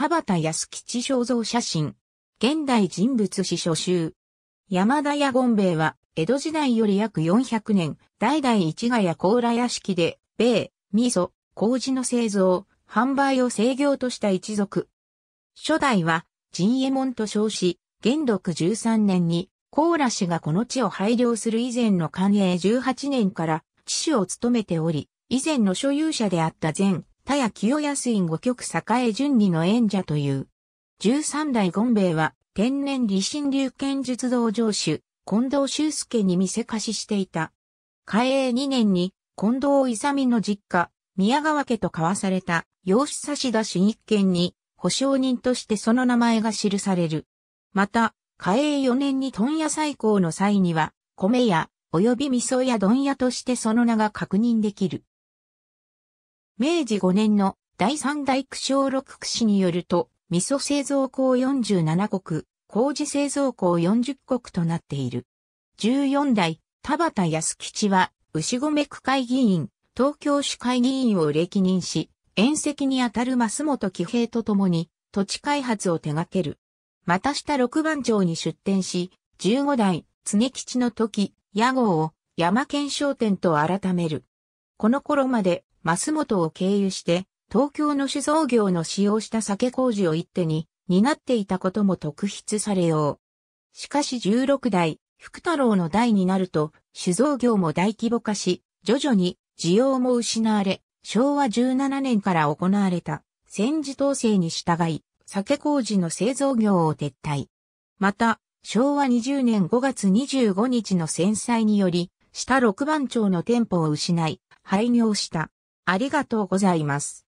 田畑康吉肖像写真。現代人物史書集。山田屋権兵衛は、江戸時代より約400年、代々市ヶ谷高羅屋敷で、米、味噌、麹の製造、販売を制業とした一族。初代は、陣右衛門と称し、元禄13年に、高羅氏がこの地を廃領する以前の寛永18年から、地主を務めており、以前の所有者であった前、田谷清安院五曲栄順理の演者という。十三代権兵衛は、天然理心流剣術道上主、近藤修介に見せ貸ししていた。開営二年に、近藤勇の実家、宮川家と交わされた、養子差し出し一件に、保証人としてその名前が記される。また、開営四年に問屋再興の際には、米屋、及び味噌や問屋としてその名が確認できる。明治5年の第三代区小六区市によると、味噌製造工47国、麹製造工40国となっている。14代、田畑康吉は、牛込区会議員、東京市会議員を歴任し、遠石にあたる増本騎平と共に、土地開発を手掛ける。また下六番町に出店し、15代、常吉の時、屋号を山県商店と改める。この頃まで、モ本を経由して、東京の酒造業の使用した酒工事を一手に、担っていたことも特筆されよう。しかし16代、福太郎の代になると、酒造業も大規模化し、徐々に需要も失われ、昭和17年から行われた戦時統制に従い、酒麹の製造業を撤退。また、昭和20年5月25日の戦災により、下6番町の店舗を失い、廃業した。ありがとうございます。